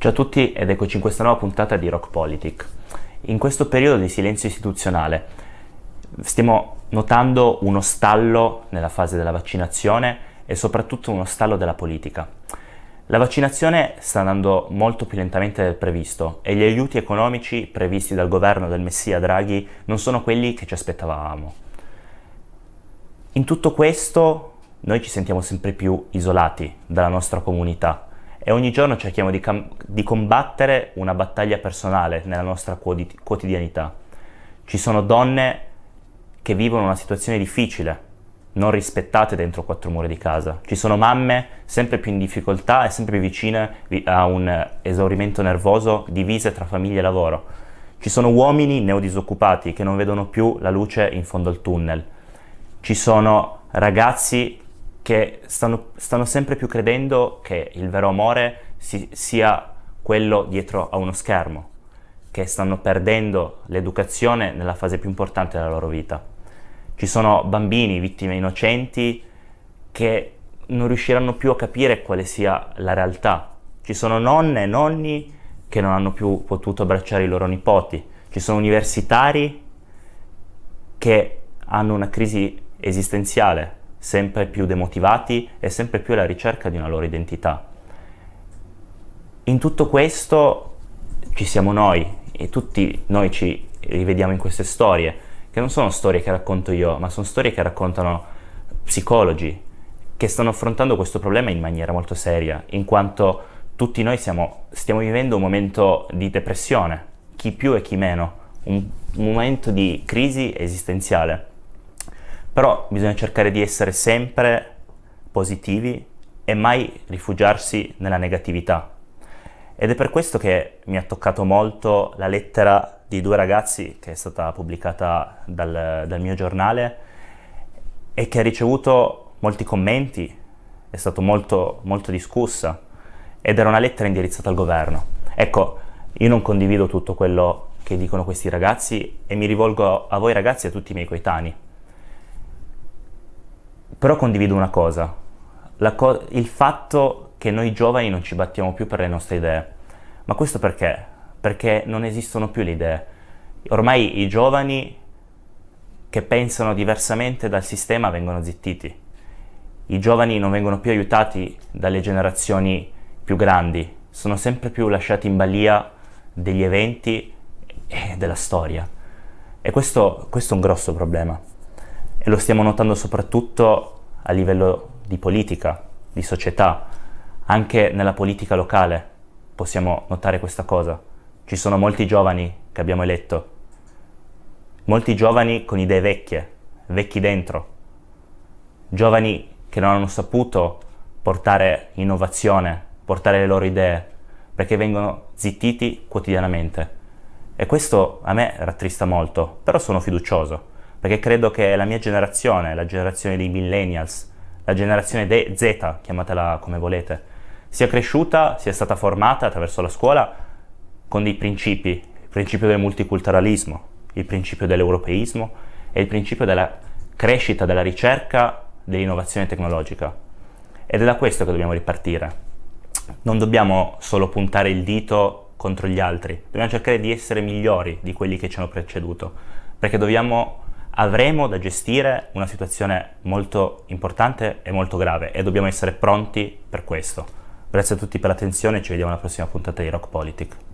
Ciao a tutti ed eccoci in questa nuova puntata di Rock Politic. In questo periodo di silenzio istituzionale stiamo notando uno stallo nella fase della vaccinazione e soprattutto uno stallo della politica. La vaccinazione sta andando molto più lentamente del previsto e gli aiuti economici previsti dal governo del Messia Draghi non sono quelli che ci aspettavamo. In tutto questo noi ci sentiamo sempre più isolati dalla nostra comunità e ogni giorno cerchiamo di, cam- di combattere una battaglia personale nella nostra quod- quotidianità. Ci sono donne che vivono una situazione difficile, non rispettate dentro quattro mura di casa. Ci sono mamme sempre più in difficoltà e sempre più vicine a un esaurimento nervoso divise tra famiglia e lavoro. Ci sono uomini neodisoccupati che non vedono più la luce in fondo al tunnel. Ci sono ragazzi che stanno, stanno sempre più credendo che il vero amore si, sia quello dietro a uno schermo, che stanno perdendo l'educazione nella fase più importante della loro vita. Ci sono bambini, vittime innocenti, che non riusciranno più a capire quale sia la realtà. Ci sono nonne e nonni che non hanno più potuto abbracciare i loro nipoti. Ci sono universitari che hanno una crisi esistenziale sempre più demotivati e sempre più alla ricerca di una loro identità. In tutto questo ci siamo noi e tutti noi ci rivediamo in queste storie, che non sono storie che racconto io, ma sono storie che raccontano psicologi che stanno affrontando questo problema in maniera molto seria, in quanto tutti noi siamo, stiamo vivendo un momento di depressione, chi più e chi meno, un, un momento di crisi esistenziale. Però bisogna cercare di essere sempre positivi e mai rifugiarsi nella negatività. Ed è per questo che mi ha toccato molto la lettera di due ragazzi che è stata pubblicata dal, dal mio giornale e che ha ricevuto molti commenti, è stata molto, molto discussa ed era una lettera indirizzata al governo. Ecco, io non condivido tutto quello che dicono questi ragazzi e mi rivolgo a voi ragazzi e a tutti i miei coetanei. Però condivido una cosa, co- il fatto che noi giovani non ci battiamo più per le nostre idee. Ma questo perché? Perché non esistono più le idee. Ormai i giovani che pensano diversamente dal sistema vengono zittiti. I giovani non vengono più aiutati dalle generazioni più grandi, sono sempre più lasciati in balia degli eventi e della storia. E questo, questo è un grosso problema e lo stiamo notando soprattutto a livello di politica, di società, anche nella politica locale possiamo notare questa cosa. Ci sono molti giovani che abbiamo eletto, molti giovani con idee vecchie, vecchi dentro, giovani che non hanno saputo portare innovazione, portare le loro idee, perché vengono zittiti quotidianamente. E questo a me rattrista molto, però sono fiducioso perché credo che la mia generazione, la generazione dei millennials, la generazione Z, chiamatela come volete, sia cresciuta, sia stata formata attraverso la scuola con dei principi, il principio del multiculturalismo, il principio dell'europeismo e il principio della crescita, della ricerca, dell'innovazione tecnologica. Ed è da questo che dobbiamo ripartire. Non dobbiamo solo puntare il dito contro gli altri, dobbiamo cercare di essere migliori di quelli che ci hanno preceduto, perché dobbiamo avremo da gestire una situazione molto importante e molto grave e dobbiamo essere pronti per questo. Grazie a tutti per l'attenzione ci vediamo alla prossima puntata di Rock Politic.